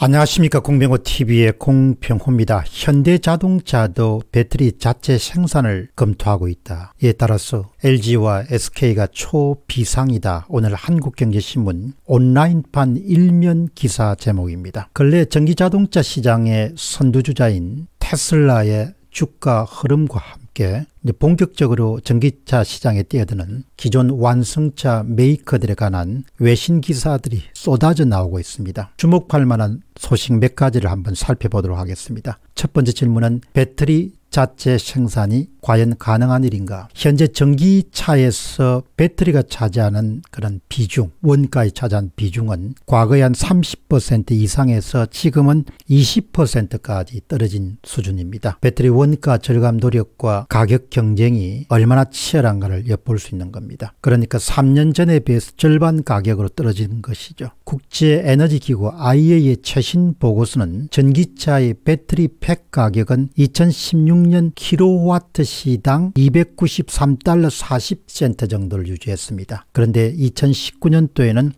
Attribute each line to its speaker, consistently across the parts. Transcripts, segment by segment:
Speaker 1: 안녕하십니까 공병호TV의 공병호입니다. 현대자동차도 배터리 자체 생산을 검토하고 있다. 이에 따라서 LG와 SK가 초비상이다. 오늘 한국경제신문 온라인판 일면 기사 제목입니다. 근래 전기자동차 시장의 선두주자인 테슬라의 주가 흐름과 함께 함께 본격적으로 전기차 시장에 뛰어드는 기존 완성차 메이커들에 관한 외신 기사들이 쏟아져 나오고 있습니다. 주목할 만한 소식 몇 가지를 한번 살펴보도록 하겠습니다. 첫 번째 질문은 배터리 자체 생산이 과연 가능한 일인가? 현재 전기차에서 배터리가 차지하는 그런 비중, 원가에 차지한 비중은 과거에 한 30% 이상에서 지금은 20%까지 떨어진 수준입니다. 배터리 원가 절감 노력과 가격 경쟁이 얼마나 치열한가를 엿볼 수 있는 겁니다. 그러니까 3년 전에 비해서 절반 가격으로 떨어진 것이죠. 국제에너지기구 IEA의 최신 보고서는 전기차의 배터리 팩 가격은 2016년 킬로와트 시당 293달러 40센트 정도를 유지했습니다. 그런데 2019년도에는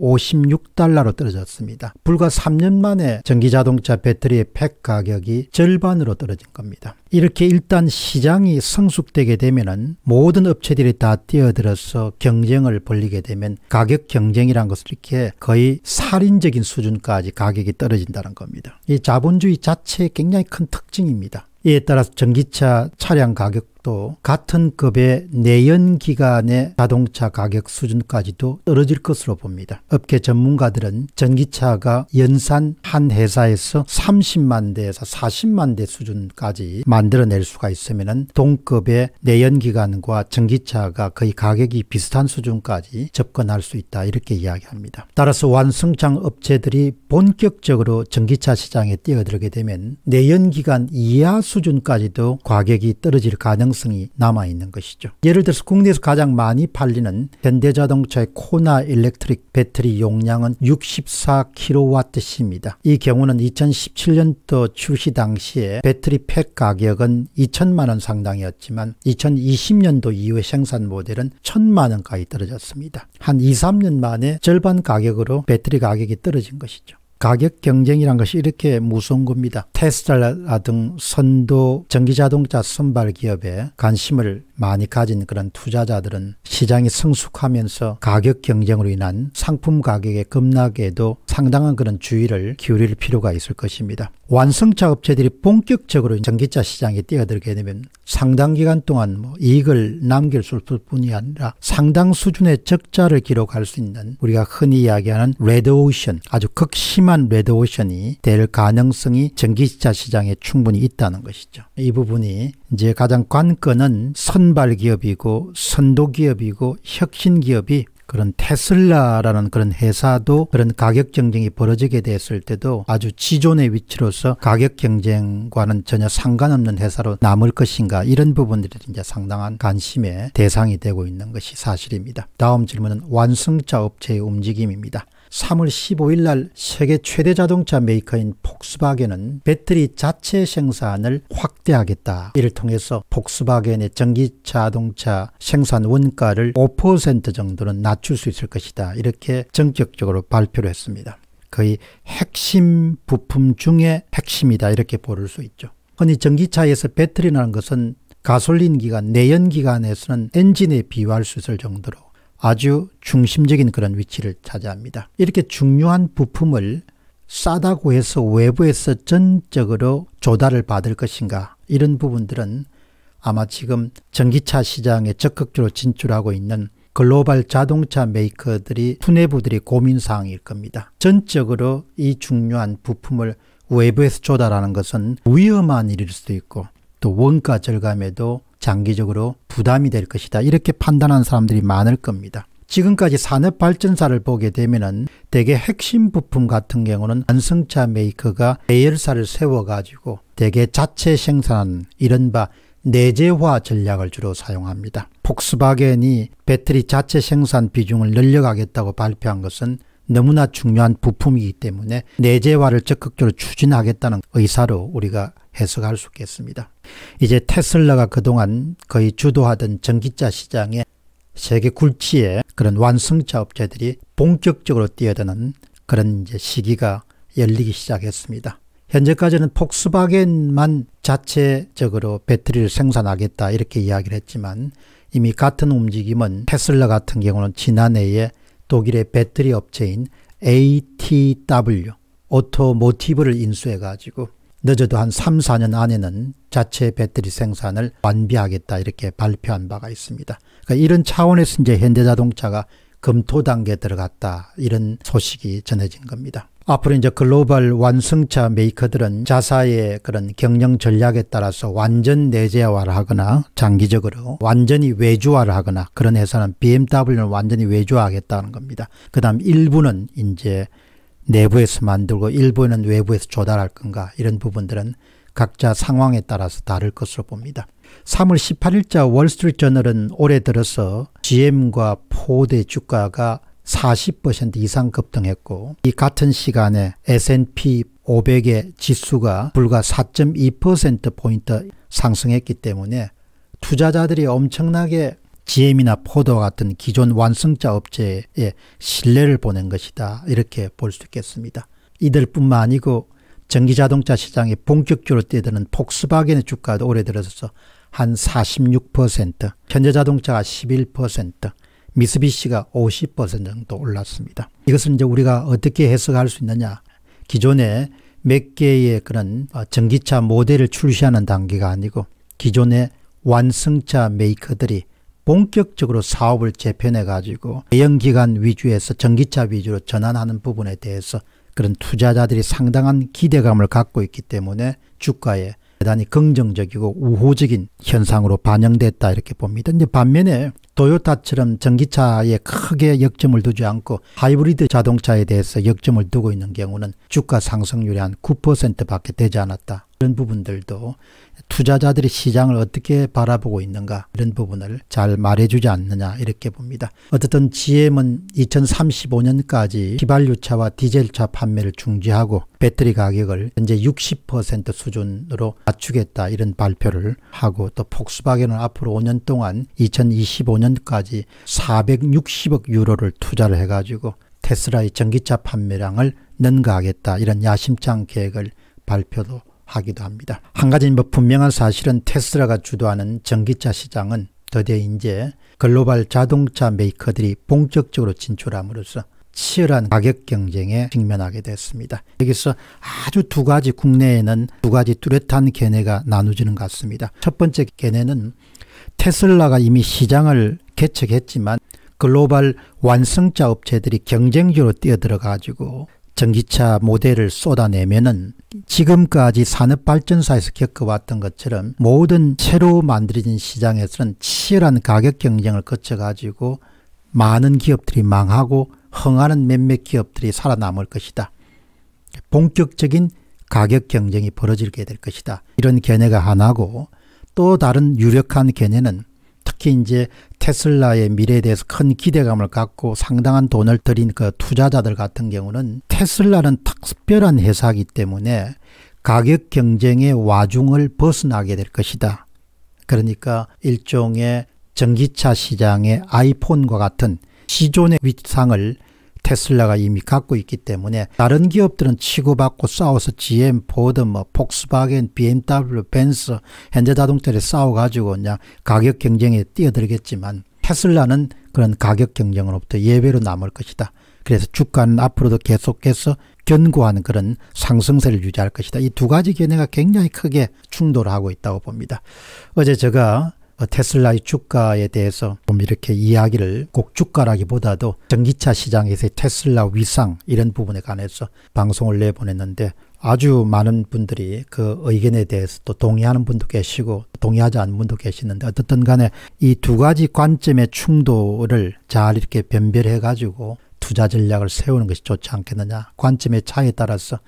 Speaker 1: 156달러로 떨어졌습니다. 불과 3년 만에 전기자동차 배터리의 팩 가격이 절반으로 떨어진 겁니다. 이렇게 일단 시장이 성숙되게 되면 모든 업체들이 다 뛰어들어서 경쟁을 벌리게 되면 가격 경쟁이란 것을 이렇게 거의 살인적인 수준까지 가격이 떨어진다는 겁니다. 이 자본주의 자체의 굉장히 큰 특징입니다. 이에 따라서 전기차 차량 가격 가격도 같은 급의 내연 기간의 자동차 가격 수준까지도 떨어질 것으로 봅니다. 업계 전문가들은 전기차가 연산 한 회사에서 30만 대에서 40만 대 수준까지 만들어낼 수가 있으면 동급의 내연 기간과 전기차가 거의 가격이 비슷한 수준까지 접근할 수 있다 이렇게 이야기합니다. 따라서 완성장 업체들이 본격적으로 전기차 시장에 뛰어들게 되면 내연 기간 이하 수준까지도 가격이 떨어질 가능성이 가능성이 남아있는 것이죠. 예를 들어서 국내에서 가장 많이 팔리는 현대자동차의 코나 일렉트릭 배터리 용량은 64kWh입니다. 이 경우는 2017년도 출시 당시에 배터리 팩 가격은 2천만원 상당이었지만 2020년도 이후에 생산 모델은 1천만원까지 떨어졌습니다. 한 2, 3년 만에 절반 가격으로 배터리 가격이 떨어진 것이죠. 가격 경쟁이란 것이 이렇게 무서운 겁니다. 테슬라 등 선도 전기자동차 선발 기업에 관심을 많이 가진 그런 투자자들은 시장이 성숙하면서 가격 경쟁으로 인한 상품 가격의 급락에도 상당한 그런 주의를 기울일 필요가 있을 것입니다. 완성차 업체들이 본격적으로 전기차 시장에 뛰어들게 되면 상당 기간 동안 뭐 이익을 남길 수 있을 뿐이 아니라 상당 수준의 적자를 기록할 수 있는 우리가 흔히 이야기하는 레드오션 아주 극심한 캄캄한 레드오션이 될 가능성이 전기차 시장에 충분히 있다는 것이죠. 이 부분이 이제 가장 관건은 선발 기업이고 선도 기업이고 혁신 기업이 그런 테슬라라는 그런 회사도 그런 가격 경쟁이 벌어지게 됐을 때도 아주 지존의 위치로서 가격 경쟁과는 전혀 상관없는 회사로 남을 것인가 이런 부분들이 이제 상당한 관심의 대상이 되고 있는 것이 사실입니다. 다음 질문은 완성차 업체의 움직임입니다. 3월 15일 날 세계 최대 자동차 메이커인 폭스바겐은 배터리 자체 생산을 확대하겠다. 이를 통해서 폭스바겐의 전기 자동차 생산 원가를 5% 정도는 낮출 수 있을 것이다. 이렇게 전격적으로 발표를 했습니다. 거의 핵심 부품 중에 핵심이다. 이렇게 부를 수 있죠. 흔히 전기차에서 배터리라는 것은 가솔린기관, 내연기관에서는 엔진에 비유할 수 있을 정도로 아주 중심적인 그런 위치를 차지합니다. 이렇게 중요한 부품을 싸다고 해서 외부에서 전적으로 조달을 받을 것인가 이런 부분들은 아마 지금 전기차 시장에 적극적으로 진출하고 있는 글로벌 자동차 메이커들이 투내부들이 고민사항일 겁니다. 전적으로 이 중요한 부품을 외부에서 조달하는 것은 위험한 일일 수도 있고 또 원가 절감에도 장기적으로 부담이 될 것이다. 이렇게 판단한 사람들이 많을 겁니다. 지금까지 산업발전사를 보게 되면은 대개 핵심 부품 같은 경우는 안성차 메이커가 예열사를 세워가지고 대개 자체 생산한 이른바 내재화 전략을 주로 사용합니다. 폭스바겐이 배터리 자체 생산 비중을 늘려가겠다고 발표한 것은 너무나 중요한 부품이기 때문에 내재화를 적극적으로 추진하겠다는 의사로 우리가 해석할 수 있겠습니다. 이제 테슬라가 그동안 거의 주도하던 전기차 시장의 세계 굴지에 그런 완성차 업체들이 본격적으로 뛰어드는 그런 이제 시기가 열리기 시작했습니다. 현재까지는 폭스바겐만 자체적으로 배터리를 생산하겠다 이렇게 이야기를 했지만 이미 같은 움직임은 테슬라 같은 경우는 지난해에 독일의 배터리 업체인 ATW 오토모티브를 인수해 가지고 늦어도 한 3, 4년 안에는 자체 배터리 생산을 완비하겠다 이렇게 발표한 바가 있습니다. 그러니까 이런 차원에서 이제 현대자동차가 검토 단계에 들어갔다 이런 소식이 전해진 겁니다. 앞으로 이제 글로벌 완성차 메이커들은 자사의 그런 경영 전략에 따라서 완전 내재화를 하거나 장기적으로 완전히 외주화를 하거나 그런 회사는 BMW는 완전히 외주화하겠다는 겁니다. 그 다음 일부는 이제 내부에서 만들고 일부는 외부에서 조달할 건가 이런 부분들은 각자 상황에 따라서 다를 것으로 봅니다. 3월 18일자 월스트리트 저널은 올해 들어서 GM과 포드 주가가 40% 이상 급등했고 이 같은 시간에 S&P 500의 지수가 불과 4.2%포인트 상승했기 때문에 투자자들이 엄청나게 GM이나 포더 같은 기존 완성차 업체에 신뢰를 보낸 것이다. 이렇게 볼 수 있겠습니다. 이들뿐만 아니고 전기자동차 시장에 본격적으로 뛰어드는 폭스바겐의 주가도 올해 들어서 한 46%, 현대자동차가 11%, 미쓰비시가 50% 정도 올랐습니다. 이것은 이제 우리가 어떻게 해석할 수 있느냐. 기존에 몇 개의 그런 전기차 모델을 출시하는 단계가 아니고 기존의 완성차 메이커들이 본격적으로 사업을 재편해 가지고 대형기관 위주에서 전기차 위주로 전환하는 부분에 대해서 그런 투자자들이 상당한 기대감을 갖고 있기 때문에 주가에 대단히 긍정적이고 우호적인 현상으로 반영됐다 이렇게 봅니다. 이제 반면에 도요타처럼 전기차에 크게 역점을 두지 않고 하이브리드 자동차에 대해서 역점을 두고 있는 경우는 주가 상승률이 한 9% 밖에 되지 않았다. 이런 부분들도 투자자들이 시장을 어떻게 바라보고 있는가 이런 부분을 잘 말해주지 않느냐 이렇게 봅니다. 어쨌든 GM은 2035년까지 휘발유차와 디젤차 판매를 중지하고 배터리 가격을 현재 60% 수준으로 낮추겠다 이런 발표를 하고 또 폭스바겐은 앞으로 5년 동안 2025년까지 460억 유로를 투자를 해가지고 테슬라의 전기차 판매량을 능가하겠다 이런 야심찬 계획을 발표도 하기도 합니다. 한가지뭐 분명한 사실은 테슬라가 주도하는 전기차 시장은 더대 이제 글로벌 자동차 메이커들이 본격적으로 진출함으로써 치열한 가격 경쟁에 직면하게 됐습니다. 여기서 아주 두 가지 국내에는 두 가지 뚜렷한 견해가 나누지는 같습니다. 첫 번째 견해는 테슬라가 이미 시장을 개척했지만 글로벌 완성차 업체들이 경쟁적으로 뛰어들어 가지고 전기차 모델을 쏟아내면은 지금까지 산업발전사에서 겪어왔던 것처럼 모든 새로 만들어진 시장에서는 치열한 가격 경쟁을 거쳐가지고 많은 기업들이 망하고 흥하는 몇몇 기업들이 살아남을 것이다. 본격적인 가격 경쟁이 벌어지게 될 것이다. 이런 견해가 하나고 또 다른 유력한 견해는 특히 이제 테슬라의 미래에 대해서 큰 기대감을 갖고 상당한 돈을 들인 그 투자자들 같은 경우는 테슬라는 특별한 회사이기 때문에 가격 경쟁의 와중을 벗어나게 될 것이다. 그러니까 일종의 전기차 시장의 아이폰과 같은 시존의 위상을 테슬라가 이미 갖고 있기 때문에 다른 기업들은 치고받고 싸워서 GM, 보드, 뭐 폭스바겐, BMW, 벤츠, 현대자동차를 싸워가지고 그냥 가격 경쟁에 뛰어들겠지만 테슬라는 그런 가격 경쟁으로부터 예외로 남을 것이다. 그래서 주가는 앞으로도 계속해서 견고한 그런 상승세를 유지할 것이다. 이 두 가지 견해가 굉장히 크게 충돌하고 있다고 봅니다. 어제 제가 어, 테슬라의 주가에 대해서 좀 이렇게 이야기를 꼭 주가라기보다도 전기차 시장에서의 테슬라 위상 이런 부분에 관해서 방송을 내보냈는데 아주 많은 분들이 그 의견에 대해서 또 동의하는 분도 계시고 동의하지 않는 분도 계시는데 어떻든 간에 이 두 가지 관점의 충돌을 잘 이렇게 변별해 가지고 투자 전략을 세우는 것이 좋지 않겠느냐 관점의 차에 이 따라서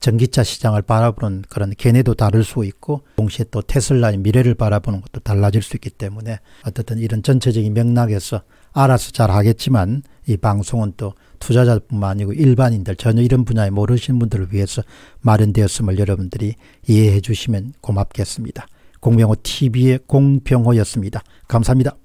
Speaker 1: 전기차 시장을 바라보는 그런 견해도 다를 수 있고 동시에 또 테슬라의 미래를 바라보는 것도 달라질 수 있기 때문에 어쨌든 이런 전체적인 맥락에서 알아서 잘 하겠지만 이 방송은 또 투자자뿐만 아니고 일반인들 전혀 이런 분야에 모르시는 분들을 위해서 마련되었음을 여러분들이 이해해 주시면 고맙겠습니다. 공병호 TV의 공병호였습니다. 감사합니다.